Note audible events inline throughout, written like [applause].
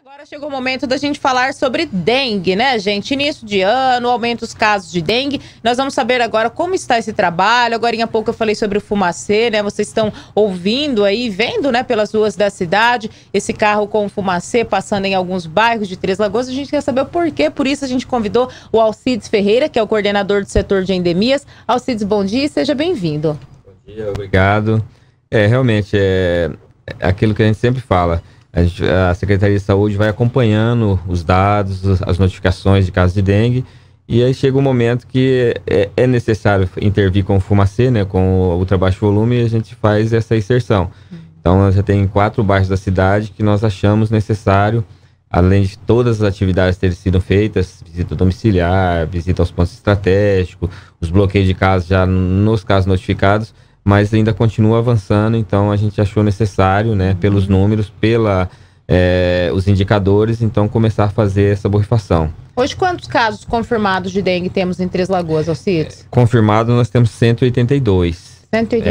Agora chegou o momento da gente falar sobre dengue, né, gente? Início de ano, aumenta os casos de dengue. Nós vamos saber agora como está esse trabalho. Agora em pouco eu falei sobre o fumacê, né? Vocês estão ouvindo aí, vendo, né, pelas ruas da cidade, esse carro com fumacê passando em alguns bairros de Três Lagoas. A gente quer saber o porquê. Por isso a gente convidou o Alcides Ferreira, que é o coordenador do setor de endemias. Alcides, bom dia e seja bem-vindo. Bom dia, obrigado. É, realmente, é, é aquilo que a gente sempre fala a Secretaria de Saúde vai acompanhando os dados, as notificações de casos de dengue, e aí chega um momento que é, é necessário intervir com o fumacê, né, com o ultrabaixo volume, e a gente faz essa inserção. Então, já tem quatro bairros da cidade que nós achamos necessário, além de todas as atividades terem sido feitas, visita domiciliar, visita aos pontos estratégicos, os bloqueios de casos já nos casos notificados, mas ainda continua avançando, então a gente achou necessário, né, uhum. pelos números, pela é, os indicadores, então começar a fazer essa borrifação. Hoje, quantos casos confirmados de dengue temos em Três Lagoas, Alcides? Eh, confirmado, nós temos 182. 182.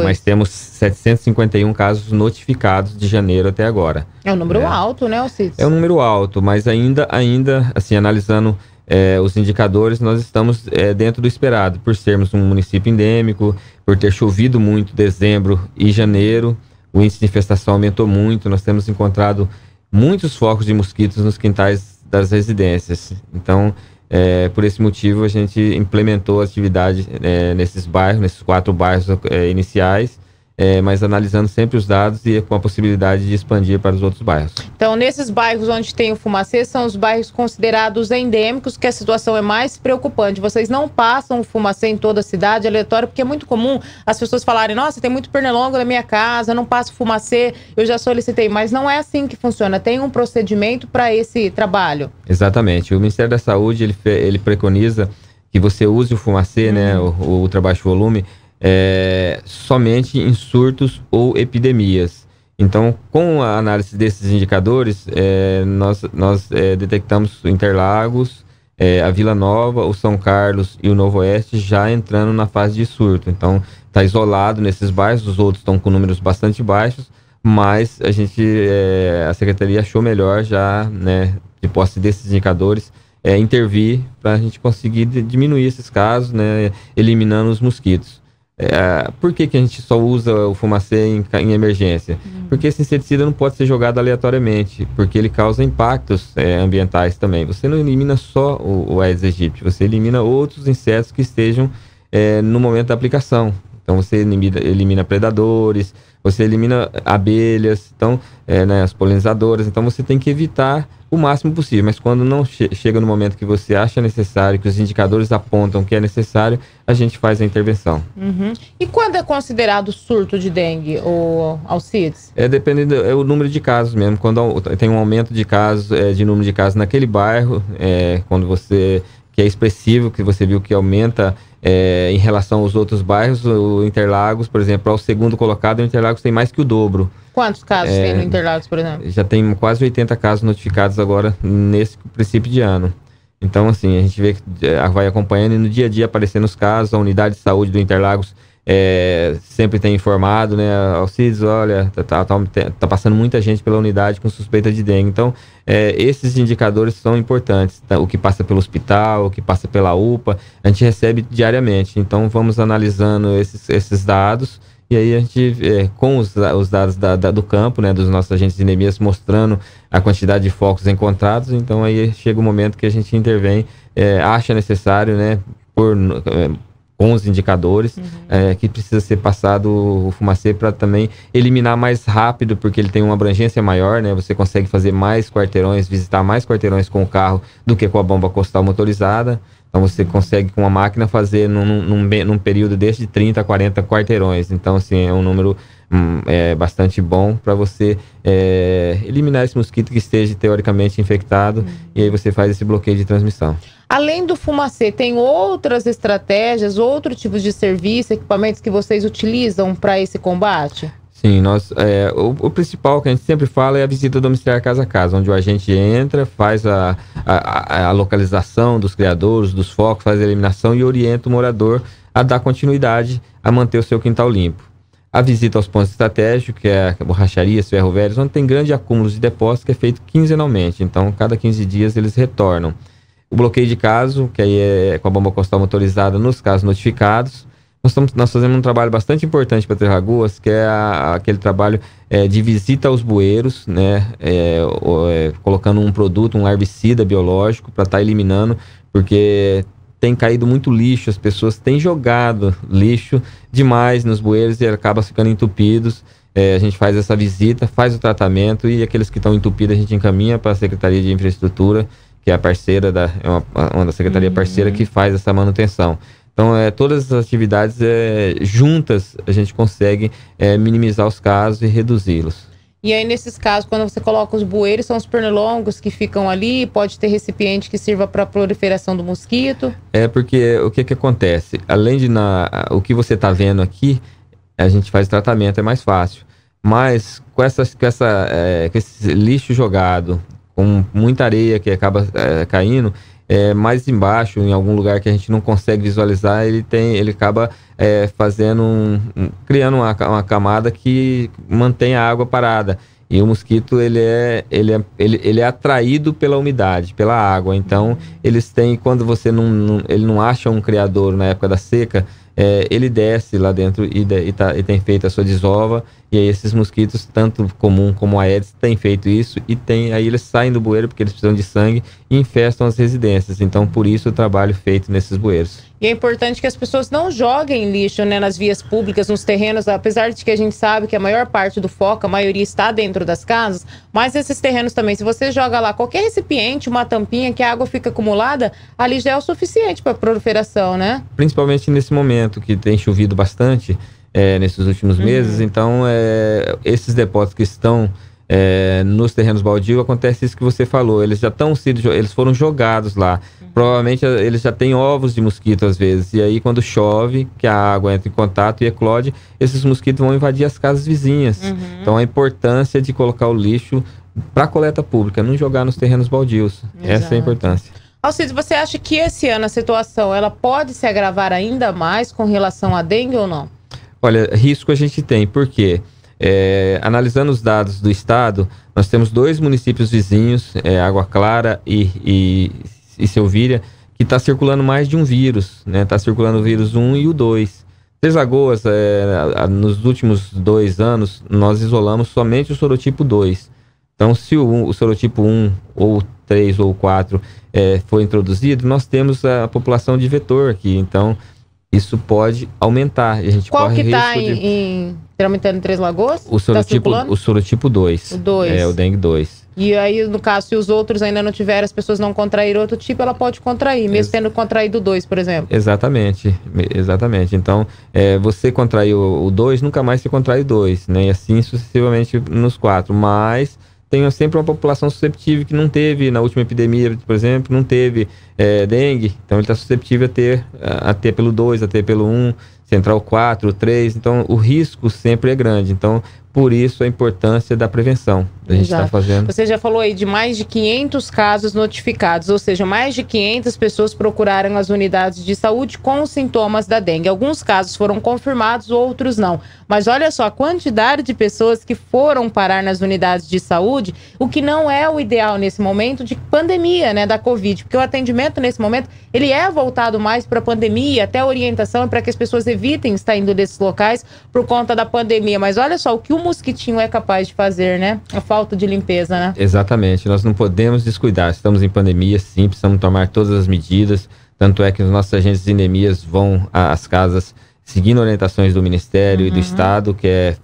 É, mas temos 751 casos notificados de janeiro até agora. É um número é. alto, né, Alcides? É um número alto, mas ainda, ainda assim, analisando é, os indicadores, nós estamos é, dentro do esperado, por sermos um município endêmico, por ter chovido muito dezembro e janeiro, o índice de infestação aumentou muito, nós temos encontrado muitos focos de mosquitos nos quintais das residências. Então, é, por esse motivo, a gente implementou a atividade é, nesses bairros, nesses quatro bairros é, iniciais, é, mas analisando sempre os dados e com a possibilidade de expandir para os outros bairros. Então, nesses bairros onde tem o fumacê, são os bairros considerados endêmicos, que a situação é mais preocupante. Vocês não passam o fumacê em toda a cidade, é aleatório, porque é muito comum as pessoas falarem: nossa, tem muito pernilongo na minha casa, não passo fumacê, eu já solicitei. Mas não é assim que funciona, tem um procedimento para esse trabalho. Exatamente. O Ministério da Saúde ele, ele preconiza que você use o fumacê, né, uhum. o, o ultra baixo volume é, somente em surtos ou epidemias. Então, com a análise desses indicadores, é, nós, nós é, detectamos Interlagos, é, a Vila Nova, o São Carlos e o Novo Oeste já entrando na fase de surto. Então, está isolado nesses bairros, os outros estão com números bastante baixos, mas a gente, é, a Secretaria achou melhor já, né, de posse desses indicadores, é, intervir para a gente conseguir diminuir esses casos, né, eliminando os mosquitos. É, por que, que a gente só usa o fumacê em, em emergência? Uhum. Porque esse inseticida não pode ser jogado aleatoriamente, porque ele causa impactos é, ambientais também. Você não elimina só o, o Aedes aegypti, você elimina outros insetos que estejam é, no momento da aplicação. Então você elimina, elimina predadores, você elimina abelhas, então, é, né, as polinizadoras. Então você tem que evitar o máximo possível, mas quando não che chega no momento que você acha necessário, que os indicadores apontam que é necessário, a gente faz a intervenção. Uhum. E quando é considerado surto de dengue, ou Alcides? É dependendo, é o número de casos mesmo. Quando tem um aumento de casos, é, de número de casos naquele bairro, é, quando você que é expressivo, que você viu que aumenta é, em relação aos outros bairros, o Interlagos, por exemplo, ao é segundo colocado, o Interlagos tem mais que o dobro. Quantos casos é, tem no Interlagos, por exemplo? Já tem quase 80 casos notificados agora nesse princípio de ano. Então, assim, a gente vê que é, vai acompanhando e no dia a dia aparecendo os casos, a unidade de saúde do Interlagos é, sempre tem informado, né? Alcides, olha, tá tá, tá, tá, tá, passando muita gente pela unidade com suspeita de dengue. Então, é, esses indicadores são importantes. Tá? O que passa pelo hospital, o que passa pela UPA, a gente recebe diariamente. Então, vamos analisando esses, esses dados. E aí a gente, é, com os, os dados da, da, do campo, né, dos nossos agentes de anemias mostrando a quantidade de focos encontrados, então aí chega o momento que a gente intervém, é, acha necessário, né, por, é, bons indicadores uhum. é, que precisa ser passado o fumacê para também eliminar mais rápido, porque ele tem uma abrangência maior, né? Você consegue fazer mais quarteirões, visitar mais quarteirões com o carro do que com a bomba costal motorizada. Então você consegue com uma máquina fazer num, num, num, num período desse de 30 a 40 quarteirões. Então, assim, é um número Hum, é bastante bom para você é, eliminar esse mosquito que esteja teoricamente infectado uhum. e aí você faz esse bloqueio de transmissão. Além do fumacê, tem outras estratégias, outros tipos de serviço, equipamentos que vocês utilizam para esse combate? Sim, nós, é, o, o, principal que a gente sempre fala é a visita domiciliar casa a casa, onde o agente entra, faz a, a, a localização dos criadores, dos focos, faz a eliminação e orienta o morador a dar continuidade a manter o seu quintal limpo. A visita aos pontos estratégicos, que é a ferrovelhos, onde tem grande acúmulo de depósitos que é feito quinzenalmente. Então, cada 15 dias eles retornam. O bloqueio de caso, que aí é com a bomba costal motorizada nos casos notificados. Nós, estamos, nós fazemos um trabalho bastante importante para Terragoas, que é a, aquele trabalho é, de visita aos bueiros, né? É, é, colocando um produto, um herbicida biológico, para estar tá eliminando, porque tem caído muito lixo, as pessoas têm jogado lixo demais nos bueiros e acaba ficando entupidos. É, a gente faz essa visita, faz o tratamento e aqueles que estão entupidos a gente encaminha para a Secretaria de Infraestrutura, que é a parceira da é uma, uma da secretaria uhum. parceira que faz essa manutenção. Então, é, todas as atividades é, juntas a gente consegue é, minimizar os casos e reduzi-los. E aí, nesses casos, quando você coloca os bueiros, são os pernilongos que ficam ali, pode ter recipiente que sirva para proliferação do mosquito. É, porque o que, que acontece? Além de na, o que você está vendo aqui, a gente faz tratamento, é mais fácil. Mas com, essas, com, essa, é, com esse lixo jogado, com muita areia que acaba é, caindo, é, mais embaixo, em algum lugar que a gente não consegue visualizar, ele tem, ele acaba é, fazendo um, criando uma, uma camada que mantém a água parada. E o mosquito ele é, ele é, ele, ele é atraído pela umidade, pela água. Então, eles têm, quando você não, não ele não acha um criador na época da seca, é, ele desce lá dentro e, de, e, tá, e, tem feito a sua desova e aí esses mosquitos, tanto comum como a Aedes, têm feito isso e tem, aí eles saem do bueiro porque eles precisam de sangue e infestam as residências. Então, por isso o trabalho feito nesses bueiros. E é importante que as pessoas não joguem lixo né, nas vias públicas, nos terrenos, apesar de que a gente sabe que a maior parte do foco, a maioria está dentro das casas, mas esses terrenos também, se você joga lá qualquer recipiente, uma tampinha que a água fica acumulada, ali já é o suficiente para proliferação, né? Principalmente nesse momento que tem chovido bastante, é, nesses últimos uhum. meses. Então, é, esses depósitos que estão é, nos terrenos baldios acontece isso que você falou. Eles já estão sido, eles foram jogados lá. Uhum. Provavelmente é, eles já têm ovos de mosquito às vezes. E aí quando chove, que a água entra em contato e eclode, esses mosquitos vão invadir as casas vizinhas. Uhum. Então a importância de colocar o lixo para coleta pública, não jogar nos terrenos baldios. Exato. Essa é a importância. Alcides, você acha que esse ano a situação ela pode se agravar ainda mais com relação à dengue ou não? Olha, risco a gente tem, porque é, analisando os dados do estado, nós temos dois municípios vizinhos, é, Água Clara e, e, e Selvíria, que está circulando mais de um vírus, né? Está circulando o vírus 1 e o 2. Três Lagoas, é, nos últimos dois anos, nós isolamos somente o sorotipo 2. Então, se o, o sorotipo 1 ou 3 ou 4 é, foi introduzido, nós temos a população de vetor aqui. Então, isso pode aumentar. A gente Qual corre que está risco em, de... em, Três Lagoas? O sorotipo, tá o sorotipo 2. O É, o dengue 2. E aí, no caso, se os outros ainda não tiverem, as pessoas não contraíram outro tipo, ela pode contrair, mesmo Ex tendo contraído dois, por exemplo. Exatamente, exatamente. Então, é, você contraiu o dois, nunca mais se contrai dois, né? E assim sucessivamente nos quatro. Mas tem sempre uma população susceptível que não teve na última epidemia, por exemplo, não teve é, dengue, então ele está susceptível a ter, a, ter pelo 2, a ter pelo 1. Um. Central 4, 3, então o risco sempre é grande. Então, por isso a importância da prevenção. A gente está fazendo. Você já falou aí de mais de 500 casos notificados, ou seja, mais de 500 pessoas procuraram as unidades de saúde com sintomas da dengue. Alguns casos foram confirmados, outros não. Mas olha só a quantidade de pessoas que foram parar nas unidades de saúde, o que não é o ideal nesse momento de pandemia, né, da Covid, porque o atendimento nesse momento ele é voltado mais para a pandemia, até a orientação para que as pessoas evitem estar indo desses locais por conta da pandemia. Mas olha só o que o mosquitinho é capaz de fazer, né? A falta de limpeza, né? Exatamente. Nós não podemos descuidar. Estamos em pandemia, sim, precisamos tomar todas as medidas. Tanto é que os nossos agentes de endemias vão às casas seguindo orientações do Ministério uhum. e do uhum. Estado, que é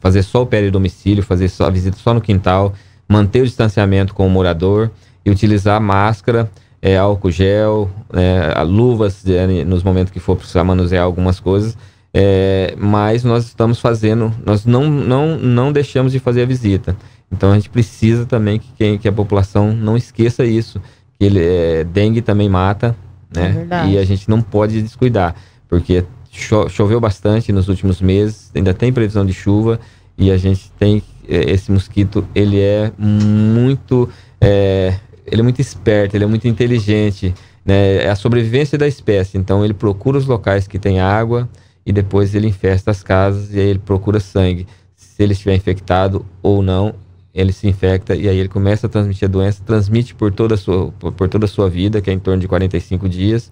fazer só o pé de domicílio, fazer só a visita só no quintal, manter o distanciamento com o morador e utilizar máscara é, álcool gel, é, luvas é, nos momentos que for precisar manusear algumas coisas. É, mas nós estamos fazendo, nós não, não, não deixamos de fazer a visita. Então a gente precisa também que, quem, que a população não esqueça isso, que ele, é, dengue também mata, né? É e a gente não pode descuidar, porque cho choveu bastante nos últimos meses, ainda tem previsão de chuva e a gente tem é, esse mosquito, ele é muito é, ele é muito esperto, ele é muito inteligente. Né? É a sobrevivência da espécie. Então ele procura os locais que tem água e depois ele infesta as casas e aí ele procura sangue. Se ele estiver infectado ou não, ele se infecta e aí ele começa a transmitir a doença, transmite por toda a sua, por, toda a sua vida, que é em torno de 45 dias.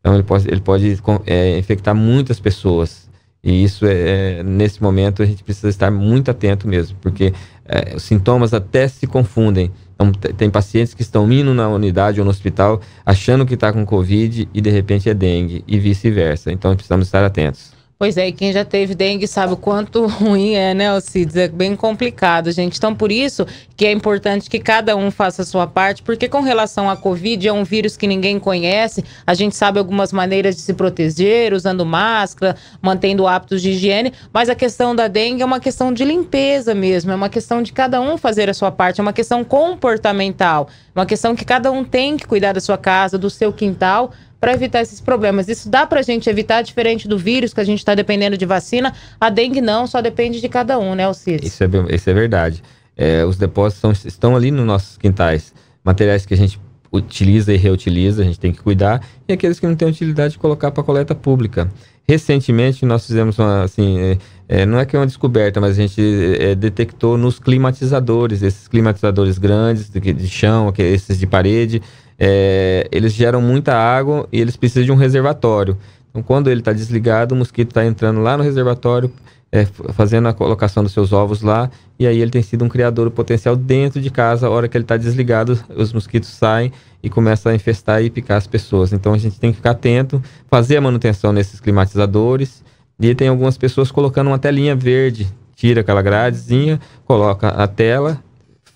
Então ele pode, ele pode é, infectar muitas pessoas. E isso é, é, nesse momento a gente precisa estar muito atento mesmo, porque é, os sintomas até se confundem. Então, tem pacientes que estão indo na unidade ou no hospital achando que está com Covid e de repente é dengue e vice-versa. Então precisamos estar atentos. Pois é, e quem já teve dengue sabe o quanto [laughs] ruim é, né, Alcides? É bem complicado, gente. Então, por isso que é importante que cada um faça a sua parte, porque com relação à Covid, é um vírus que ninguém conhece. A gente sabe algumas maneiras de se proteger, usando máscara, mantendo hábitos de higiene, mas a questão da dengue é uma questão de limpeza mesmo, é uma questão de cada um fazer a sua parte, é uma questão comportamental, é uma questão que cada um tem que cuidar da sua casa, do seu quintal, para evitar esses problemas. Isso dá para a gente evitar, diferente do vírus, que a gente está dependendo de vacina. A dengue não, só depende de cada um, né, Alcides? Isso é, isso é verdade. É, os depósitos são, estão ali nos nossos quintais. Materiais que a gente utiliza e reutiliza, a gente tem que cuidar. E aqueles que não têm utilidade, colocar para coleta pública. Recentemente, nós fizemos uma, assim, é, é, não é que é uma descoberta, mas a gente é, é detectou nos climatizadores, esses climatizadores grandes de, de chão, esses de parede, é, eles geram muita água e eles precisam de um reservatório. Então, quando ele está desligado, o mosquito está entrando lá no reservatório, é, fazendo a colocação dos seus ovos lá, e aí ele tem sido um criador potencial dentro de casa. A hora que ele está desligado, os mosquitos saem e começam a infestar e picar as pessoas. Então, a gente tem que ficar atento, fazer a manutenção nesses climatizadores. E tem algumas pessoas colocando uma telinha verde, tira aquela gradezinha, coloca a tela,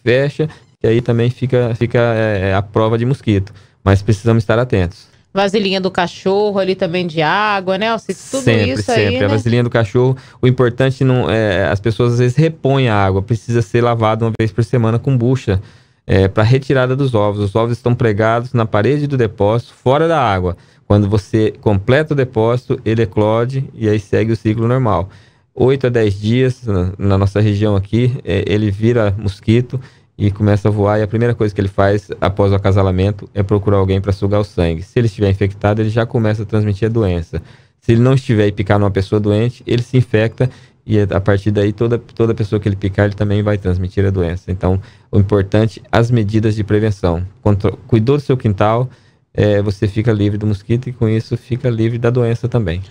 fecha que aí também fica, fica é, é, a prova de mosquito. Mas precisamos estar atentos. Vasilinha do cachorro ali também de água, né? Tudo sempre, isso sempre. Aí, né? A vasilinha do cachorro, o importante não é, as pessoas às vezes repõem a água, precisa ser lavada uma vez por semana com bucha. É, para retirada dos ovos. Os ovos estão pregados na parede do depósito, fora da água. Quando você completa o depósito, ele eclode e aí segue o ciclo normal. 8 a 10 dias, na, na nossa região aqui, é, ele vira mosquito e começa a voar. E a primeira coisa que ele faz após o acasalamento é procurar alguém para sugar o sangue. Se ele estiver infectado, ele já começa a transmitir a doença. Se ele não estiver e picar numa pessoa doente, ele se infecta e a partir daí toda, toda pessoa que ele picar ele também vai transmitir a doença. Então, o importante, as medidas de prevenção. Contro cuidou do seu quintal, é, você fica livre do mosquito e com isso fica livre da doença também.